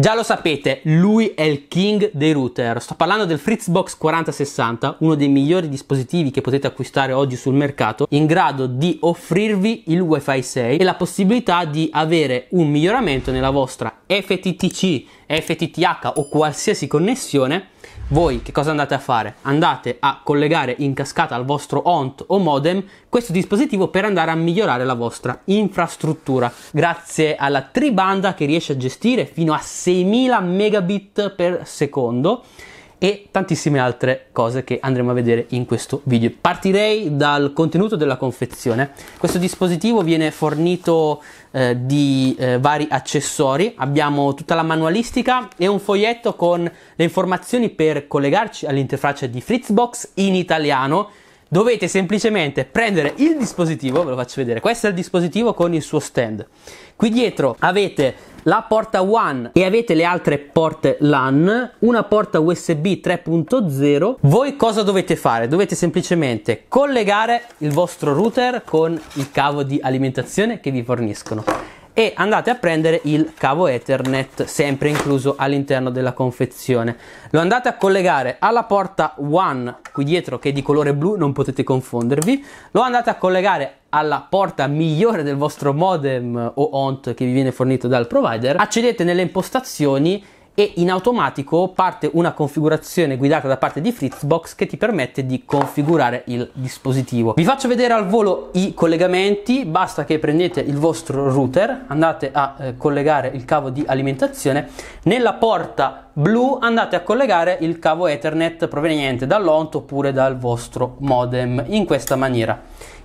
Già lo sapete, lui è il king dei router. Sto parlando del Fritzbox 4060, uno dei migliori dispositivi che potete acquistare oggi sul mercato, in grado di offrirvi il Wi-Fi 6 e la possibilità di avere un miglioramento nella vostra FTTC, FTTH o qualsiasi connessione voi che cosa andate a fare? Andate a collegare in cascata al vostro ONT o modem questo dispositivo per andare a migliorare la vostra infrastruttura. Grazie alla tribanda che riesce a gestire fino a 6000 megabit per secondo e tantissime altre cose che andremo a vedere in questo video. Partirei dal contenuto della confezione. Questo dispositivo viene fornito eh, di eh, vari accessori, abbiamo tutta la manualistica e un foglietto con le informazioni per collegarci all'interfaccia di Fritzbox in italiano. Dovete semplicemente prendere il dispositivo, ve lo faccio vedere, questo è il dispositivo con il suo stand. Qui dietro avete la porta WAN e avete le altre porte LAN, una porta USB 3.0, voi cosa dovete fare? Dovete semplicemente collegare il vostro router con il cavo di alimentazione che vi forniscono e andate a prendere il cavo Ethernet sempre incluso all'interno della confezione. Lo andate a collegare alla porta One qui dietro che è di colore blu, non potete confondervi. Lo andate a collegare alla porta migliore del vostro modem o ONT che vi viene fornito dal provider. Accedete nelle impostazioni e in automatico parte una configurazione guidata da parte di Fritzbox che ti permette di configurare il dispositivo. Vi faccio vedere al volo i collegamenti, basta che prendete il vostro router, andate a eh, collegare il cavo di alimentazione, nella porta blu andate a collegare il cavo Ethernet proveniente dall'ONT oppure dal vostro modem in questa maniera.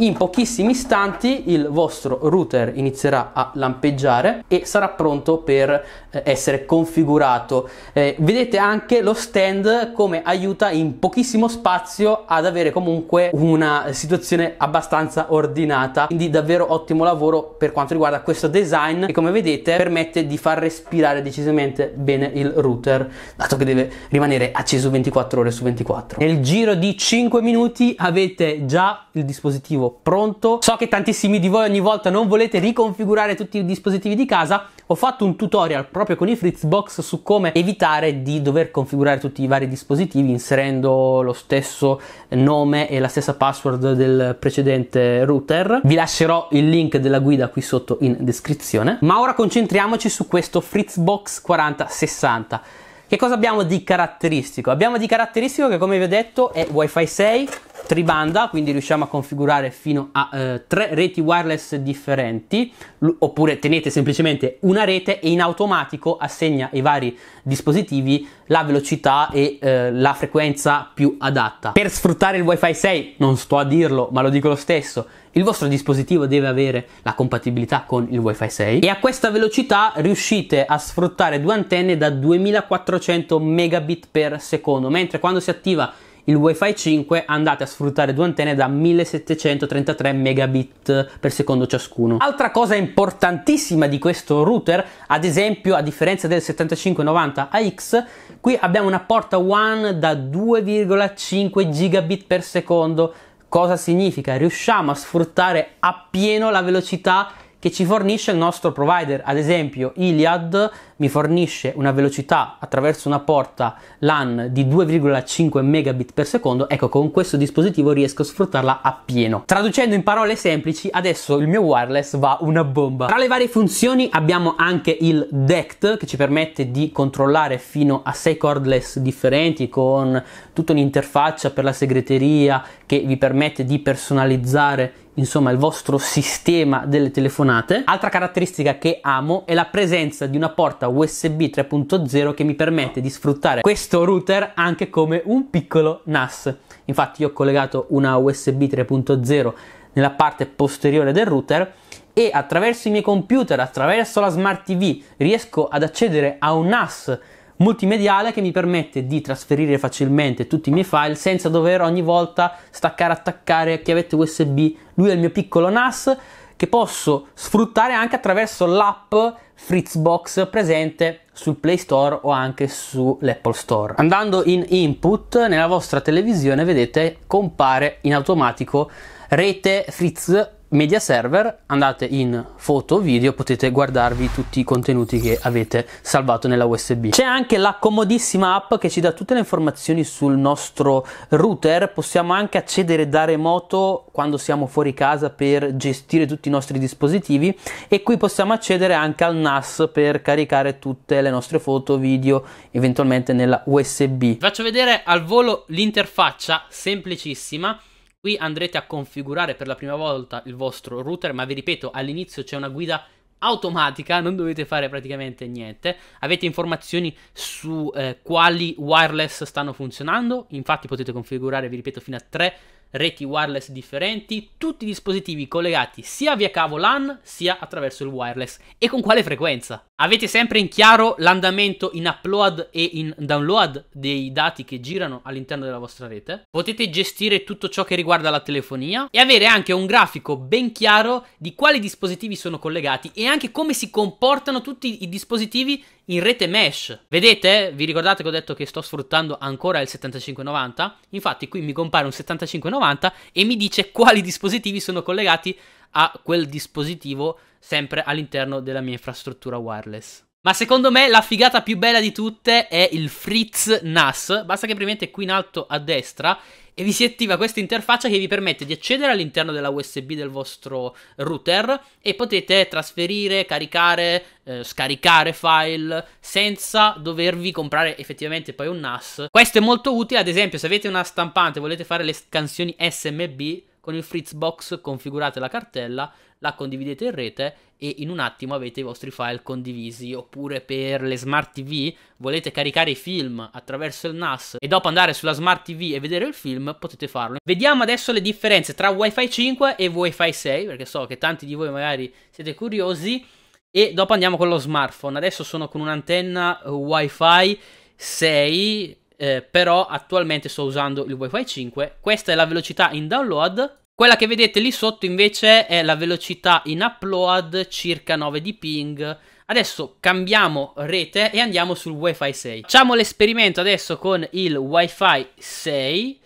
In pochissimi istanti il vostro router inizierà a lampeggiare e sarà pronto per eh, essere configurato. Eh, vedete anche lo stand come aiuta in pochissimo spazio ad avere comunque una situazione abbastanza ordinata, quindi davvero ottimo lavoro per quanto riguarda questo design che come vedete permette di far respirare decisamente bene il router computer, dato che deve rimanere acceso 24 ore su 24. Nel giro di 5 minuti avete già il dispositivo pronto. So che tantissimi di voi ogni volta non volete riconfigurare tutti i dispositivi di casa. Ho fatto un tutorial proprio con i Fritzbox su come evitare di dover configurare tutti i vari dispositivi inserendo lo stesso nome e la stessa password del precedente router. Vi lascerò il link della guida qui sotto in descrizione. Ma ora concentriamoci su questo Fritzbox 4060. Che cosa abbiamo di caratteristico? Abbiamo di caratteristico che come vi ho detto è Wi-Fi 6, tribanda, quindi riusciamo a configurare fino a eh, tre reti wireless differenti, l- oppure tenete semplicemente una rete e in automatico assegna ai vari dispositivi la velocità e eh, la frequenza più adatta. Per sfruttare il WiFi 6, non sto a dirlo, ma lo dico lo stesso, il vostro dispositivo deve avere la compatibilità con il WiFi 6 e a questa velocità riuscite a sfruttare due antenne da 2400 megabit per secondo, mentre quando si attiva il WiFi 5 andate a sfruttare due antenne da 1733 megabit per secondo ciascuno. Altra cosa importantissima di questo router, ad esempio a differenza del 7590AX, qui abbiamo una porta WAN da 2,5 gigabit per secondo. Cosa significa? Riusciamo a sfruttare appieno la velocità che ci fornisce il nostro provider. Ad esempio, Iliad mi fornisce una velocità attraverso una porta LAN di 2,5 megabit per secondo. Ecco, con questo dispositivo riesco a sfruttarla appieno. Traducendo in parole semplici, adesso il mio wireless va una bomba. Tra le varie funzioni abbiamo anche il DECT che ci permette di controllare fino a 6 cordless differenti con tutta un'interfaccia per la segreteria che vi permette di personalizzare insomma il vostro sistema delle telefonate. Altra caratteristica che amo è la presenza di una porta USB 3.0 che mi permette di sfruttare questo router anche come un piccolo NAS. Infatti io ho collegato una USB 3.0 nella parte posteriore del router e attraverso i miei computer, attraverso la smart TV riesco ad accedere a un NAS multimediale che mi permette di trasferire facilmente tutti i miei file senza dover ogni volta staccare attaccare chiavette USB. Lui è il mio piccolo NAS che posso sfruttare anche attraverso l'app Fritzbox presente sul Play Store o anche sull'Apple Store. Andando in input nella vostra televisione vedete compare in automatico rete Fritz media server, andate in foto o video, potete guardarvi tutti i contenuti che avete salvato nella USB. C'è anche la comodissima app che ci dà tutte le informazioni sul nostro router, possiamo anche accedere da remoto quando siamo fuori casa per gestire tutti i nostri dispositivi e qui possiamo accedere anche al NAS per caricare tutte le nostre foto, video, eventualmente nella USB. Vi faccio vedere al volo l'interfaccia semplicissima Qui andrete a configurare per la prima volta il vostro router, ma vi ripeto, all'inizio c'è una guida automatica, non dovete fare praticamente niente. Avete informazioni su eh, quali wireless stanno funzionando, infatti potete configurare, vi ripeto, fino a 3 reti wireless differenti, tutti i dispositivi collegati sia via cavo LAN sia attraverso il wireless e con quale frequenza. Avete sempre in chiaro l'andamento in upload e in download dei dati che girano all'interno della vostra rete. Potete gestire tutto ciò che riguarda la telefonia e avere anche un grafico ben chiaro di quali dispositivi sono collegati e anche come si comportano tutti i dispositivi in rete mesh. Vedete? Vi ricordate che ho detto che sto sfruttando ancora il 7590? Infatti qui mi compare un 7590 e mi dice quali dispositivi sono collegati a quel dispositivo sempre all'interno della mia infrastruttura wireless. Ma secondo me la figata più bella di tutte è il Fritz NAS. Basta che premete qui in alto a destra e vi si attiva questa interfaccia che vi permette di accedere all'interno della USB del vostro router e potete trasferire, caricare, eh, scaricare file senza dovervi comprare effettivamente poi un NAS. Questo è molto utile, ad esempio, se avete una stampante e volete fare le scansioni SMB con il Fritzbox configurate la cartella, la condividete in rete e in un attimo avete i vostri file condivisi. Oppure per le smart TV volete caricare i film attraverso il NAS e dopo andare sulla smart TV e vedere il film potete farlo. Vediamo adesso le differenze tra WiFi 5 e WiFi 6 perché so che tanti di voi magari siete curiosi. E dopo andiamo con lo smartphone. Adesso sono con un'antenna WiFi 6 eh, però attualmente sto usando il WiFi 5. Questa è la velocità in download. Quella che vedete lì sotto invece è la velocità in upload, circa 9 di ping. Adesso cambiamo rete e andiamo sul WiFi 6. Facciamo l'esperimento adesso con il WiFi 6.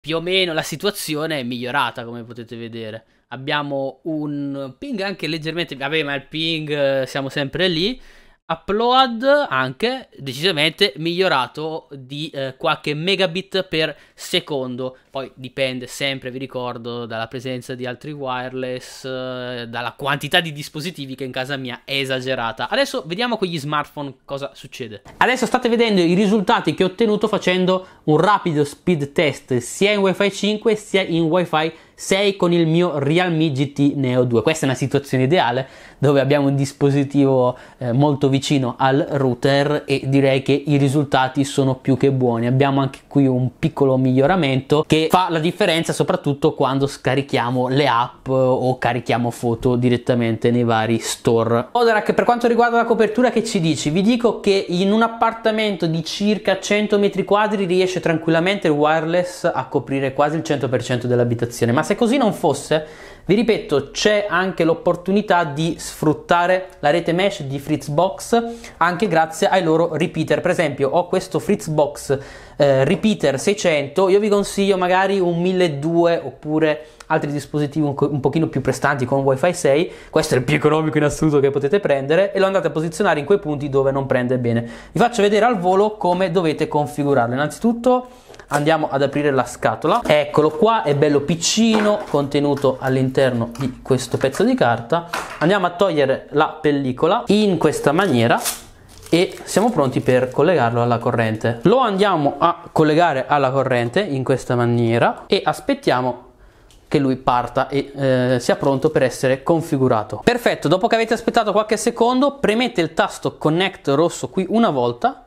Più o meno la situazione è migliorata, come potete vedere. Abbiamo un ping anche leggermente... Vabbè, ma il ping eh, siamo sempre lì. Upload anche decisamente migliorato di eh, qualche megabit per secondo, poi dipende sempre, vi ricordo, dalla presenza di altri wireless, eh, dalla quantità di dispositivi che in casa mia è esagerata. Adesso vediamo con gli smartphone cosa succede. Adesso state vedendo i risultati che ho ottenuto facendo un rapido speed test sia in WiFi 5 sia in WiFi 6. 6 con il mio Realme GT Neo 2. Questa è una situazione ideale dove abbiamo un dispositivo eh, molto vicino al router e direi che i risultati sono più che buoni. Abbiamo anche qui un piccolo miglioramento che fa la differenza soprattutto quando scarichiamo le app o carichiamo foto direttamente nei vari store. Odorak, per quanto riguarda la copertura che ci dici? Vi dico che in un appartamento di circa 100 metri quadri riesce tranquillamente il wireless a coprire quasi il 100% dell'abitazione, ma se così non fosse, vi ripeto, c'è anche l'opportunità di sfruttare la rete mesh di Fritzbox anche grazie ai loro repeater. Per esempio, ho questo Fritzbox eh, repeater 600, io vi consiglio magari un 1200 oppure altri dispositivi un, co- un pochino più prestanti con Wi-Fi 6. Questo è il più economico in assoluto che potete prendere e lo andate a posizionare in quei punti dove non prende bene. Vi faccio vedere al volo come dovete configurarlo. Innanzitutto andiamo ad aprire la scatola eccolo qua è bello piccino contenuto all'interno di questo pezzo di carta andiamo a togliere la pellicola in questa maniera e siamo pronti per collegarlo alla corrente lo andiamo a collegare alla corrente in questa maniera e aspettiamo che lui parta e eh, sia pronto per essere configurato. Perfetto, dopo che avete aspettato qualche secondo, premete il tasto connect rosso qui una volta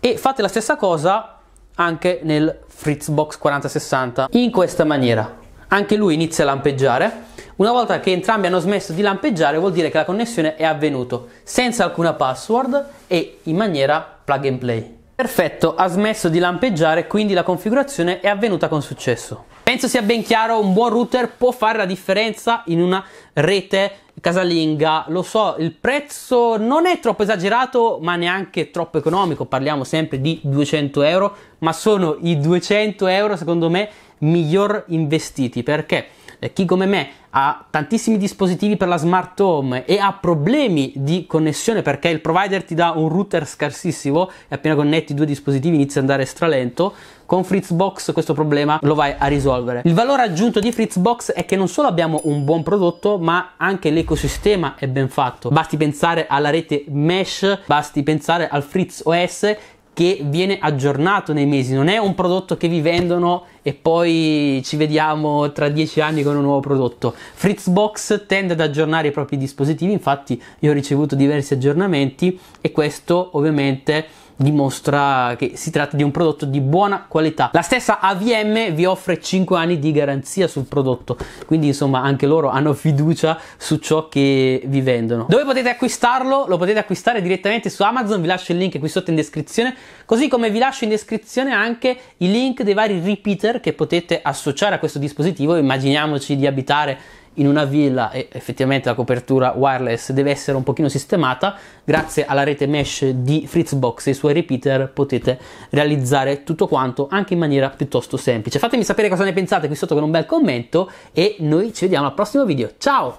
e fate la stessa cosa anche nel Fritzbox 4060 in questa maniera. Anche lui inizia a lampeggiare. Una volta che entrambi hanno smesso di lampeggiare vuol dire che la connessione è avvenuta senza alcuna password e in maniera plug and play. Perfetto, ha smesso di lampeggiare, quindi la configurazione è avvenuta con successo. Penso sia ben chiaro, un buon router può fare la differenza in una rete casalinga, lo so, il prezzo non è troppo esagerato, ma neanche troppo economico, parliamo sempre di 200 euro, ma sono i 200 euro secondo me miglior investiti perché eh, chi come me ha tantissimi dispositivi per la smart home e ha problemi di connessione perché il provider ti dà un router scarsissimo e appena connetti due dispositivi inizia ad andare stralento, con Fritzbox questo problema lo vai a risolvere. Il valore aggiunto di Fritzbox è che non solo abbiamo un buon prodotto, ma anche l'ecosistema è ben fatto. Basti pensare alla rete mesh, basti pensare al Fritz OS che viene aggiornato nei mesi, non è un prodotto che vi vendono e poi ci vediamo tra dieci anni con un nuovo prodotto. Fritzbox tende ad aggiornare i propri dispositivi, infatti io ho ricevuto diversi aggiornamenti e questo ovviamente dimostra che si tratta di un prodotto di buona qualità. La stessa AVM vi offre 5 anni di garanzia sul prodotto, quindi insomma anche loro hanno fiducia su ciò che vi vendono. Dove potete acquistarlo? Lo potete acquistare direttamente su Amazon, vi lascio il link qui sotto in descrizione, così come vi lascio in descrizione anche i link dei vari repeater che potete associare a questo dispositivo, immaginiamoci di abitare in una villa e effettivamente la copertura wireless deve essere un pochino sistemata, grazie alla rete mesh di Fritzbox e i suoi repeater potete realizzare tutto quanto anche in maniera piuttosto semplice. Fatemi sapere cosa ne pensate qui sotto con un bel commento e noi ci vediamo al prossimo video. Ciao!